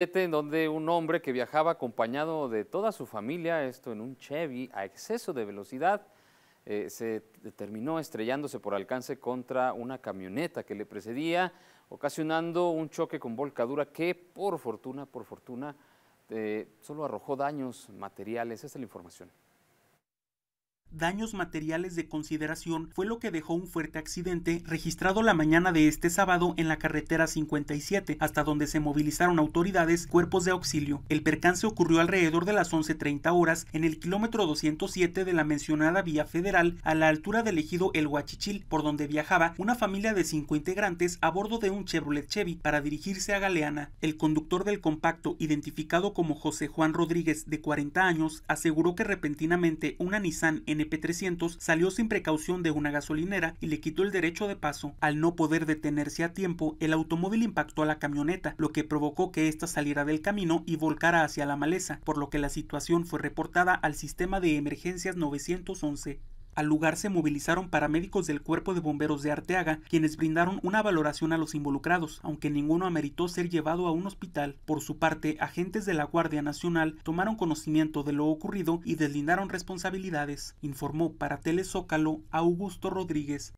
en donde un hombre que viajaba acompañado de toda su familia, esto en un Chevy, a exceso de velocidad, eh, se terminó estrellándose por alcance contra una camioneta que le precedía, ocasionando un choque con volcadura que, por fortuna, por fortuna, eh, solo arrojó daños materiales. Esta es la información daños materiales de consideración fue lo que dejó un fuerte accidente registrado la mañana de este sábado en la carretera 57, hasta donde se movilizaron autoridades, cuerpos de auxilio. El percance ocurrió alrededor de las 11.30 horas en el kilómetro 207 de la mencionada vía federal a la altura del ejido El Huachichil, por donde viajaba una familia de cinco integrantes a bordo de un Chevrolet Chevy para dirigirse a Galeana. El conductor del compacto, identificado como José Juan Rodríguez, de 40 años, aseguró que repentinamente una Nissan en NP300 salió sin precaución de una gasolinera y le quitó el derecho de paso. Al no poder detenerse a tiempo, el automóvil impactó a la camioneta, lo que provocó que ésta saliera del camino y volcara hacia la maleza, por lo que la situación fue reportada al sistema de emergencias 911. Al lugar se movilizaron paramédicos del Cuerpo de Bomberos de Arteaga, quienes brindaron una valoración a los involucrados, aunque ninguno ameritó ser llevado a un hospital. Por su parte, agentes de la Guardia Nacional tomaron conocimiento de lo ocurrido y deslindaron responsabilidades, informó para Telezócalo Augusto Rodríguez.